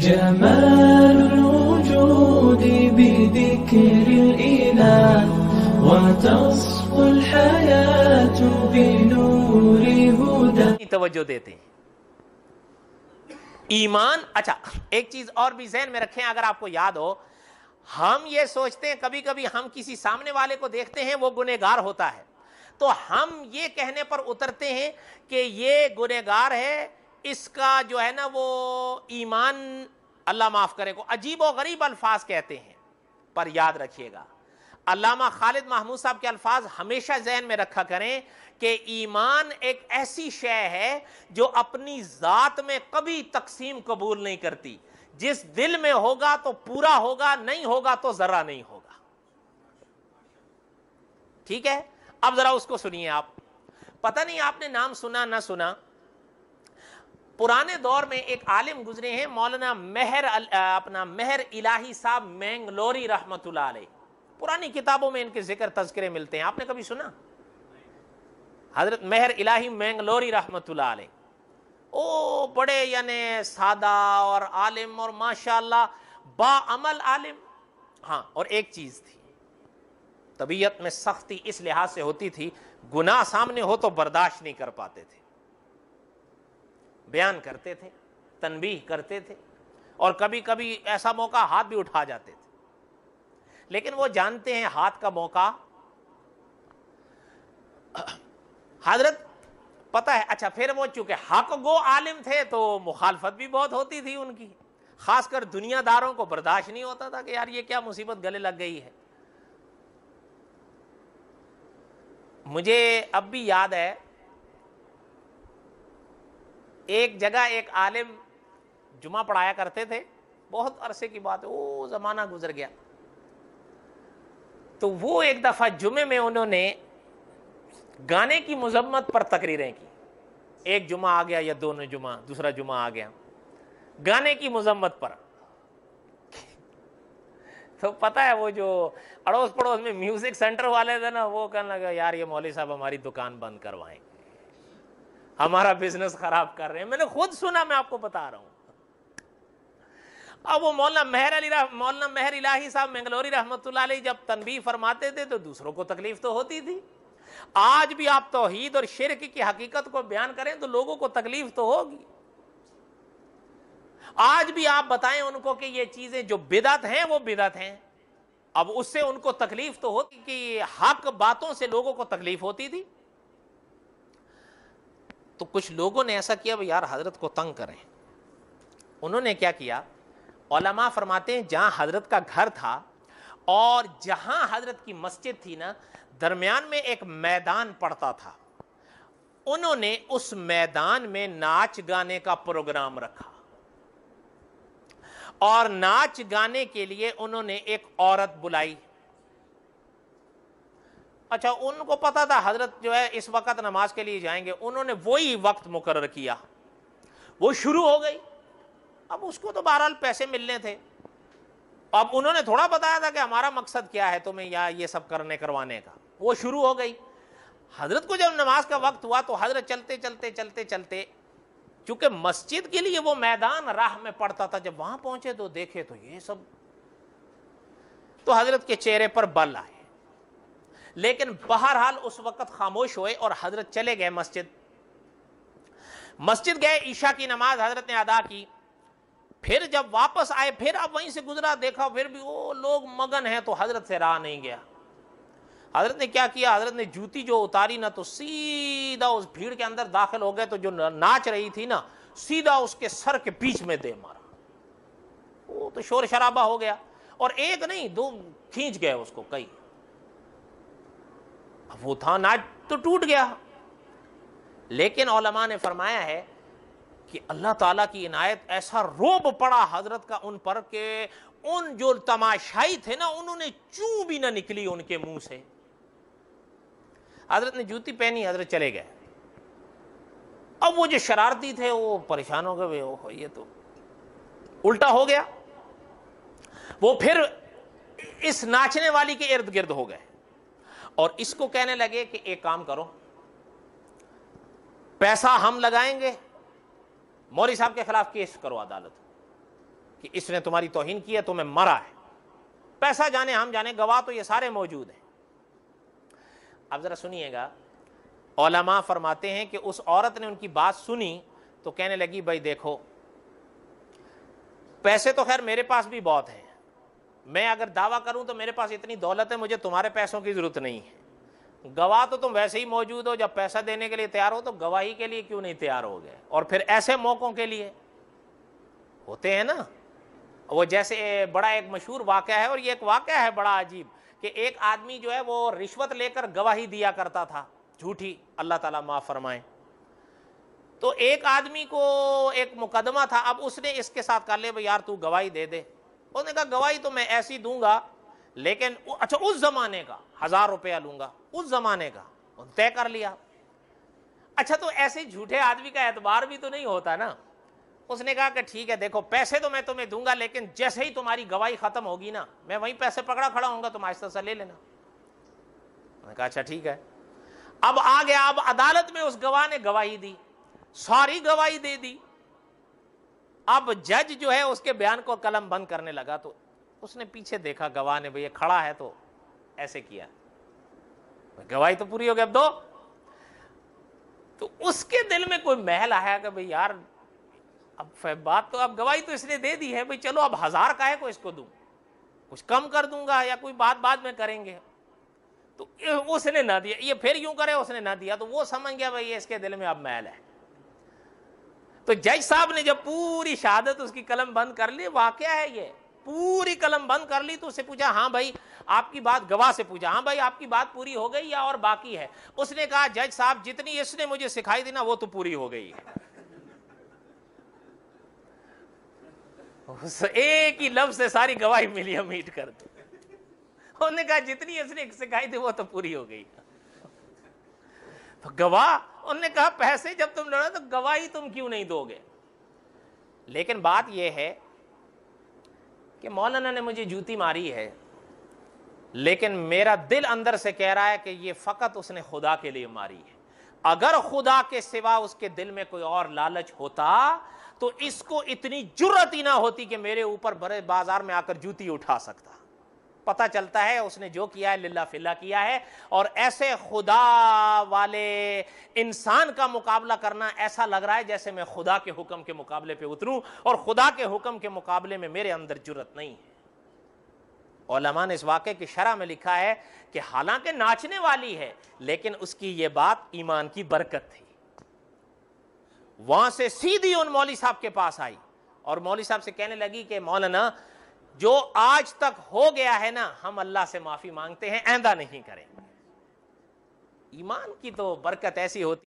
तो देते हैं ईमान अच्छा एक चीज और भी जहन में रखें अगर आपको याद हो हम ये सोचते हैं कभी कभी हम किसी सामने वाले को देखते हैं वो गुनेगार होता है तो हम ये कहने पर उतरते हैं कि ये गुनेगार है इसका जो है ना वो ईमान अल्लाह माफ़ करे को अजीब और गरीब अल्फाज कहते हैं पर याद रखिएगा अलामा खालिद महमूद साहब के अल्फाज हमेशा जहन में रखा करें कि ईमान एक ऐसी शय है जो अपनी ज़ात में कभी तकसीम कबूल नहीं करती जिस दिल में होगा तो पूरा होगा नहीं होगा तो ज़रा नहीं होगा ठीक है अब ज़रा उसको सुनिए आप पता नहीं आपने नाम सुना ना सुना पुराने दौर में एक आलिम गुजरे हैं मौलाना मेहर अल, अपना मेहर इलाही साहब मैंगलोरी रहमत पुरानी किताबों में इनके जिक्र तस्करे मिलते हैं आपने कभी सुना हजरत मेहर इलाही मैंगलोरी रहमत ओ बड़े यानि सादा और आलिम और माशाला बामल आलिम हाँ और एक चीज़ थी तबीयत में सख्ती इस लिहाज से होती थी गुनाह सामने हो तो बर्दाश्त नहीं कर पाते थे बयान करते थे तनबीह करते थे और कभी कभी ऐसा मौका हाथ भी उठा जाते थे लेकिन वो जानते हैं हाथ का मौका हजरत पता है अच्छा फिर वो चूंकि हक गो आलिम थे तो मुखालफत भी बहुत होती थी उनकी खासकर दुनियादारों को बर्दाश्त नहीं होता था कि यार ये क्या मुसीबत गले लग गई है मुझे अब भी याद है एक जगह एक आलिम जुमा पढ़ाया करते थे बहुत अरसे की बात वो ज़माना गुजर गया तो वो एक दफ़ा जुमे में उन्होंने गाने की मजम्मत पर तकरीरें की एक जुमा आ गया या दोनों जुमा दूसरा जुमा आ गया गाने की मजम्मत पर तो पता है वो जो अड़ोस पड़ोस में म्यूज़िक सेंटर वाले थे ना वो कहने लगा यार ये मौली साहब हमारी दुकान बंद करवाएंगे हमारा बिजनेस खराब कर रहे हैं मैंने खुद सुना मैं आपको बता रहा हूं अब वो मौलाना मेहर अली मौलाना मेहर इलाही साहब मंगलोरी रहमत जब तनबी फरमाते थे तो दूसरों को तकलीफ तो होती थी आज भी आप तोहहीद और शिरक की हकीकत को बयान करें तो लोगों को तकलीफ तो होगी आज भी आप बताएं उनको कि ये चीजें जो बिदत हैं वो बिदत हैं अब उससे उनको तकलीफ तो होती कि हक बातों से लोगों को तकलीफ होती थी तो कुछ लोगों ने ऐसा किया भाई यार हज़रत को तंग करें उन्होंने क्या किया ओलमा फरमाते हैं जहाँ हज़रत का घर था और जहाँ हज़रत की मस्जिद थी ना दरमियान में एक मैदान पड़ता था उन्होंने उस मैदान में नाच गाने का प्रोग्राम रखा और नाच गाने के लिए उन्होंने एक औरत बुलाई अच्छा उनको पता था हजरत जो है इस वक्त नमाज के लिए जाएंगे उन्होंने वही वक्त मुकर किया वो शुरू हो गई अब उसको तो बहरहाल पैसे मिलने थे अब उन्होंने थोड़ा बताया था कि हमारा मकसद क्या है तुम्हें यहाँ ये सब करने करवाने का वो शुरू हो गई हजरत को जब नमाज का वक्त हुआ तो हजरत चलते चलते चलते चलते चूंकि मस्जिद के लिए वो मैदान राह में पड़ता था जब वहां पहुंचे तो देखे तो ये सब तो हजरत के चेहरे पर बल आए लेकिन बहरहाल उस वक़्त खामोश हुए और हजरत चले गए मस्जिद मस्जिद गए ईशा की नमाज हजरत ने अदा की फिर जब वापस आए फिर अब वहीं से गुजरा देखा फिर भी वो लोग मगन हैं तो हजरत से रहा नहीं गया हजरत ने क्या किया हजरत ने जूती जो उतारी ना तो सीधा उस भीड़ के अंदर दाखिल हो गए तो जो नाच रही थी ना सीधा उसके सर के बीच में दे मारा वो तो शोर शराबा हो गया और एक नहीं दो खींच गए उसको कई वो था नाच तो टूट गया लेकिन ओलमा ने फरमाया है कि अल्लाह ताला की इनायत ऐसा रोब पड़ा हजरत का उन पर के उन जो तमाशाई थे ना उन्होंने चू भी ना निकली उनके मुंह से हजरत ने जूती पहनी हजरत चले गए अब वो जो शरारती थे वो परेशान हो गए ये तो उल्टा हो गया वो फिर इस नाचने वाली के इर्द गिर्द हो गए और इसको कहने लगे कि एक काम करो पैसा हम लगाएंगे मौरी साहब के खिलाफ केस करो अदालत कि इसने तुम्हारी तोहिन की है तुम्हें मरा है पैसा जाने हम जाने गवाह तो ये सारे मौजूद हैं अब ज़रा सुनिएगा ओलमा फरमाते हैं कि उस औरत ने उनकी बात सुनी तो कहने लगी भाई देखो पैसे तो खैर मेरे पास भी बहुत हैं मैं अगर दावा करूं तो मेरे पास इतनी दौलत है मुझे तुम्हारे पैसों की ज़रूरत नहीं है गवाह तो तुम वैसे ही मौजूद हो जब पैसा देने के लिए तैयार हो तो गवाही के लिए क्यों नहीं तैयार हो गए और फिर ऐसे मौक़ों के लिए होते हैं ना वो जैसे बड़ा एक मशहूर वाक़ है और ये एक वाक़ है बड़ा अजीब कि एक आदमी जो है वो रिश्वत लेकर गवाही दिया करता था झूठी अल्लाह ताला माफ़ फरमाए तो एक आदमी को एक मुकदमा था अब उसने इसके साथ कर ले भाई यार तू गवाही दे दे उन्होंने कहा गवाही तो मैं ऐसी दूंगा लेकिन अच्छा उस जमाने का हजार रुपया लूंगा उस जमाने का तय कर लिया अच्छा तो ऐसे झूठे आदमी का एतबार भी तो नहीं होता ना उसने कहा कि ठीक है देखो पैसे तो मैं तुम्हें दूंगा लेकिन जैसे ही तुम्हारी गवाही खत्म होगी ना मैं वहीं पैसे पकड़ा खड़ा होऊंगा तुम आहिस्ता से ले लेना उन्होंने कहा अच्छा ठीक है अब आ गया अब अदालत में उस गवाह ने गवाही दी सारी गवाही दे दी अब जज जो है उसके बयान को कलम बंद करने लगा तो उसने पीछे देखा गवाह ने भैया खड़ा है तो ऐसे किया गवाही तो पूरी हो गई अब दो तो उसके दिल में कोई महल आया कि भाई यार अब बात तो अब गवाही तो इसने दे दी है भाई चलो अब हजार का है को इसको दू कुछ कम कर दूंगा या कोई बात बाद में करेंगे तो उसने ना दिया ये फिर यूं करे उसने ना दिया तो वो समझ गया भाई इसके दिल में अब महल है तो जज साहब ने जब पूरी शहादत उसकी कलम बंद कर ली वाक़ है ये पूरी कलम बंद कर ली तो उसे पूछा हाँ भाई आपकी बात गवाह से पूछा हाँ भाई आपकी बात पूरी हो गई या और बाकी है उसने कहा जज साहब जितनी इसने मुझे सिखाई दी ना वो तो पूरी हो गई उस एक ही लफ्ज से सारी गवाही मिली हम मीट कर दी उन्होंने कहा जितनी इसने सिखाई थी वो तो पूरी हो गई तो गवाह उनने कहा पैसे जब तुम लड़ो तो गवाही तुम क्यों नहीं दोगे लेकिन बात यह है कि मौलाना ने मुझे जूती मारी है लेकिन मेरा दिल अंदर से कह रहा है कि यह फ़कत उसने खुदा के लिए मारी है अगर खुदा के सिवा उसके दिल में कोई और लालच होता तो इसको इतनी जुर्रत ही ना होती कि मेरे ऊपर बड़े बाजार में आकर जूती उठा सकता पता चलता है उसने जो किया है लिल्ला फिल्ला किया है और ऐसे खुदा वाले इंसान का मुकाबला करना ऐसा लग रहा है जैसे मैं खुदा के हुक्म के मुकाबले पे उतरूं और खुदा के हुक्म के मुकाबले में मेरे अंदर जरूरत नहीं है ओलमा ने इस वाक्य की शरह में लिखा है कि हालांकि नाचने वाली है लेकिन उसकी यह बात ईमान की बरकत थी वहां से सीधी उन मौली साहब के पास आई और मौली साहब से कहने लगी कि मौलाना जो आज तक हो गया है ना हम अल्लाह से माफी मांगते हैं ऐंदा नहीं करें ईमान की तो बरकत ऐसी होती